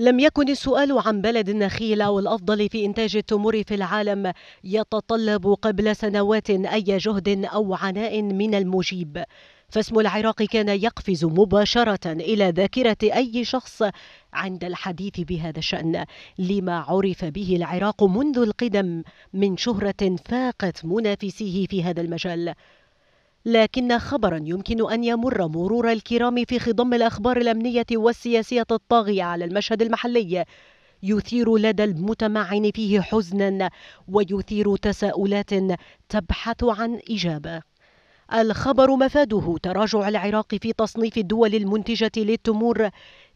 لم يكن السؤال عن بلد النخيل او الافضل في إنتاج التمور في العالم يتطلب قبل سنوات أي جهد أو عناء من المجيب فاسم العراق كان يقفز مباشرة إلى ذاكرة أي شخص عند الحديث بهذا الشأن لما عرف به العراق منذ القدم من شهرة فاقت منافسيه في هذا المجال لكن خبرا يمكن أن يمر مرور الكرام في خضم الأخبار الأمنية والسياسية الطاغية على المشهد المحلي يثير لدى المتمعن فيه حزنا ويثير تساؤلات تبحث عن إجابة الخبر مفاده تراجع العراق في تصنيف الدول المنتجة للتمور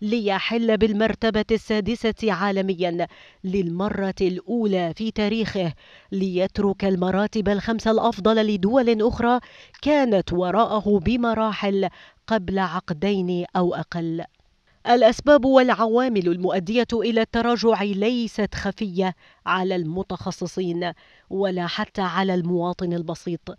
ليحل بالمرتبة السادسة عالميا للمرة الأولى في تاريخه ليترك المراتب الخمسة الأفضل لدول أخرى كانت وراءه بمراحل قبل عقدين أو أقل الأسباب والعوامل المؤدية إلى التراجع ليست خفية على المتخصصين ولا حتى على المواطن البسيط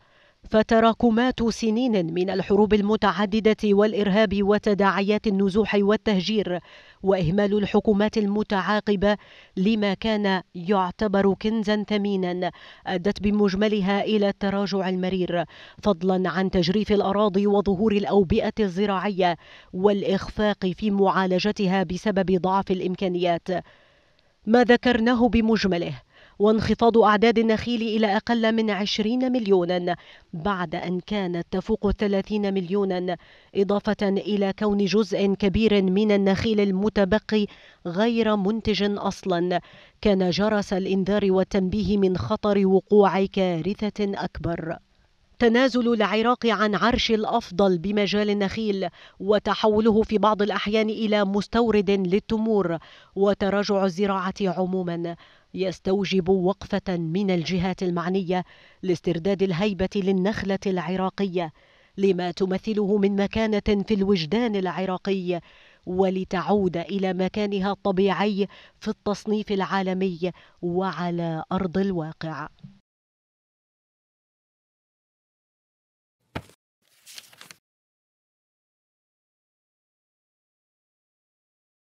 فتراكمات سنين من الحروب المتعددة والإرهاب وتداعيات النزوح والتهجير وإهمال الحكومات المتعاقبة لما كان يعتبر كنزا ثمينا أدت بمجملها إلى التراجع المرير فضلا عن تجريف الأراضي وظهور الأوبئة الزراعية والإخفاق في معالجتها بسبب ضعف الإمكانيات ما ذكرناه بمجمله وانخفاض أعداد النخيل إلى أقل من 20 مليونا بعد أن كانت تفوق 30 مليونا إضافة إلى كون جزء كبير من النخيل المتبقي غير منتج أصلا كان جرس الإنذار والتنبيه من خطر وقوع كارثة أكبر تنازل العراق عن عرش الأفضل بمجال النخيل وتحوله في بعض الأحيان إلى مستورد للتمور وتراجع الزراعة عموما يستوجب وقفة من الجهات المعنية لاسترداد الهيبة للنخلة العراقية لما تمثله من مكانة في الوجدان العراقي ولتعود إلى مكانها الطبيعي في التصنيف العالمي وعلى أرض الواقع